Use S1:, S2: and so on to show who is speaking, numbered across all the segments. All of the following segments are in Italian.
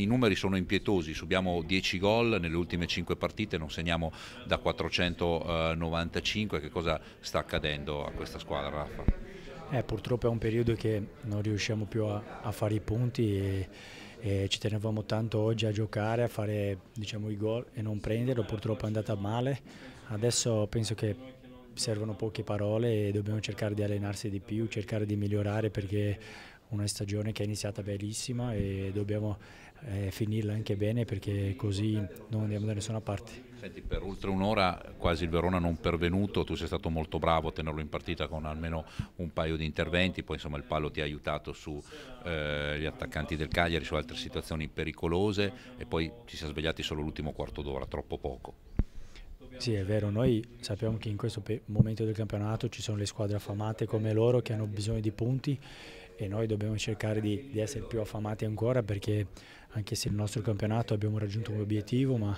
S1: i numeri sono impietosi, subiamo 10 gol nelle ultime 5 partite, non segniamo da 495, che cosa sta accadendo a questa squadra Raffa?
S2: Eh, purtroppo è un periodo che non riusciamo più a, a fare i punti e, e, ci tenevamo tanto oggi a giocare, a fare diciamo, i gol e non prenderlo, purtroppo è andata male, adesso penso che servono poche parole e dobbiamo cercare di allenarsi di più, cercare di migliorare perché una stagione che è iniziata bellissima e dobbiamo eh, finirla anche bene perché così non andiamo da nessuna parte.
S1: Senti, per oltre un'ora quasi il Verona non pervenuto, tu sei stato molto bravo a tenerlo in partita con almeno un paio di interventi, poi insomma il palo ti ha aiutato sugli eh, attaccanti del Cagliari, su altre situazioni pericolose e poi ci si è svegliati solo l'ultimo quarto d'ora, troppo poco.
S2: Sì, è vero, noi sappiamo che in questo momento del campionato ci sono le squadre affamate come loro che hanno bisogno di punti e noi dobbiamo cercare di, di essere più affamati ancora perché anche se il nostro campionato abbiamo raggiunto un obiettivo, ma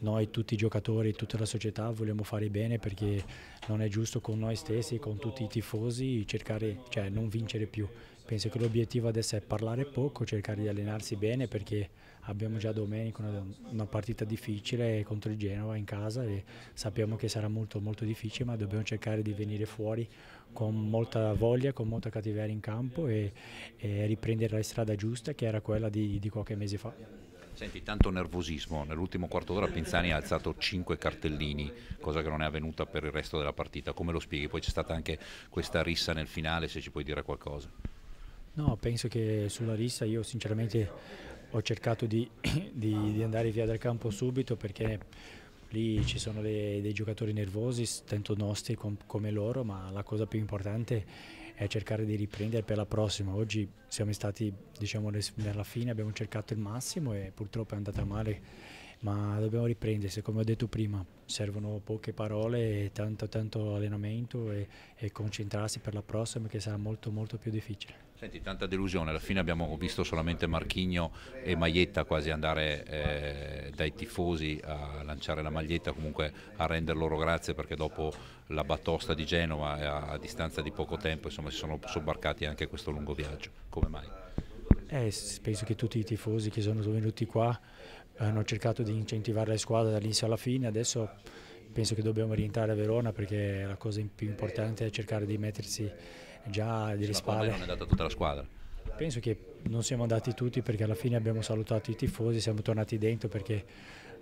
S2: noi tutti i giocatori, tutta la società vogliamo fare bene perché non è giusto con noi stessi, con tutti i tifosi, cercare, cioè non vincere più, Penso che l'obiettivo adesso è parlare poco, cercare di allenarsi bene perché abbiamo già domenica una, una, partita difficile contro il Genova in casa e sappiamo che sarà molto molto difficile ma dobbiamo cercare di venire fuori con molta voglia, con molta cattiveria in campo e, e riprendere la strada giusta che era quella di, di qualche mese fa.
S1: Senti, tanto nervosismo, nell'ultimo quarto d'ora Pinzani ha alzato 5 cartellini, cosa che non è avvenuta per il resto della partita, come lo spieghi? Poi c'è stata anche questa rissa nel finale, se ci puoi dire qualcosa.
S2: No, penso che sulla rissa io sinceramente ho cercato di, di, di andare via dal campo subito perché lì ci sono dei, dei giocatori nervosi, tanto nostri com, come loro, ma la cosa più importante è cercare di riprendere per la prossima. Oggi siamo stati, diciamo, nella fine abbiamo cercato il massimo e purtroppo è andata male ma dobbiamo riprendersi, come ho detto prima, servono poche parole e tanto, tanto allenamento e, e, concentrarsi per la prossima che sarà molto molto più difficile.
S1: Senti, tanta delusione, alla fine abbiamo visto solamente Marchigno e Maglietta quasi andare eh, dai tifosi a lanciare la maglietta, comunque a rendere loro grazie perché dopo la batosta di Genova a, a distanza di poco tempo insomma, si sono sobbarcati anche questo lungo viaggio, come mai?
S2: Eh, penso che tutti i tifosi che sono venuti qua hanno cercato di incentivare le squadre dall'inizio alla fine, adesso penso che dobbiamo rientrare a Verona perché la cosa più importante è cercare di mettersi già di
S1: spalle. Non è andata tutta la squadra.
S2: Penso che non siamo andati tutti perché alla fine abbiamo salutato i tifosi, siamo tornati dentro perché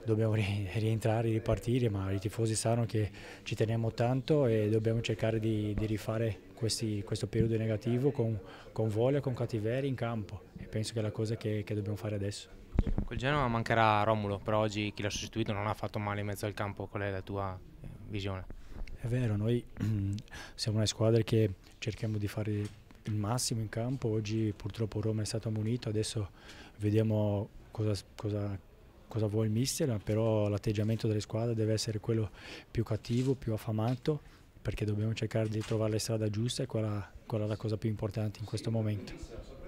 S2: dobbiamo rientrare, ripartire, ma i tifosi sanno che ci teniamo tanto e dobbiamo cercare di, di rifare questi, questo periodo negativo con, con voglia, con cattiveria in campo penso che è la cosa che, che dobbiamo fare adesso. Col Genova mancherà Romulo, però oggi chi l'ha sostituito non ha fatto male in mezzo al campo, qual è la tua eh, visione? È vero, noi mm, siamo una squadra che cerchiamo di fare il massimo in campo, oggi purtroppo Roma è stato ammonito, adesso vediamo cosa, cosa cosa vuole il mister, però l'atteggiamento delle squadre deve essere quello più cattivo, più affamato, perché dobbiamo cercare di trovare la strada giusta e quella, quella è la cosa più importante in questo momento.